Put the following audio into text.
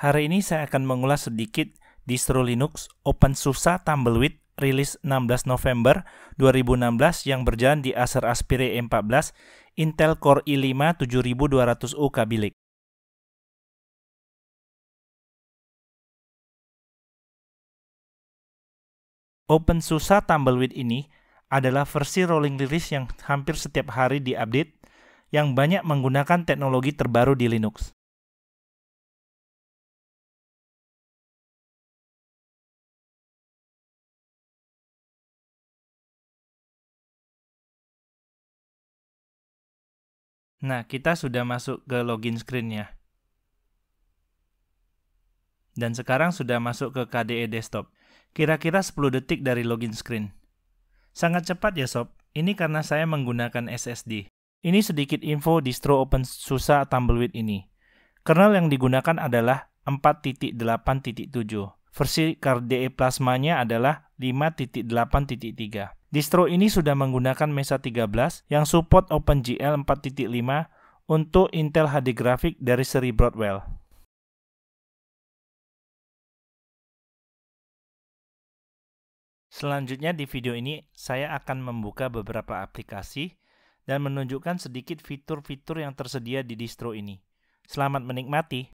Hari ini saya akan mengulas sedikit distro Linux OpenSUSE Tumbleweed rilis 16 November 2016 yang berjalan di Acer Aspire e M14 Intel Core i5 7200U Kabilik. OpenSUSE Tumbleweed ini adalah versi rolling release yang hampir setiap hari diupdate yang banyak menggunakan teknologi terbaru di Linux. Nah, kita sudah masuk ke login screen-nya. Dan sekarang sudah masuk ke KDE Desktop. Kira-kira 10 detik dari login screen. Sangat cepat ya sob, ini karena saya menggunakan SSD. Ini sedikit info distro OpenSUSE Tumbleweed ini. Kernel yang digunakan adalah 4.8.7. Versi KDE Plasma-nya adalah 5.8.3. Distro ini sudah menggunakan Mesa 13 yang support OpenGL 4.5 untuk Intel HD Graphic dari seri Broadwell. Selanjutnya di video ini saya akan membuka beberapa aplikasi dan menunjukkan sedikit fitur-fitur yang tersedia di distro ini. Selamat menikmati.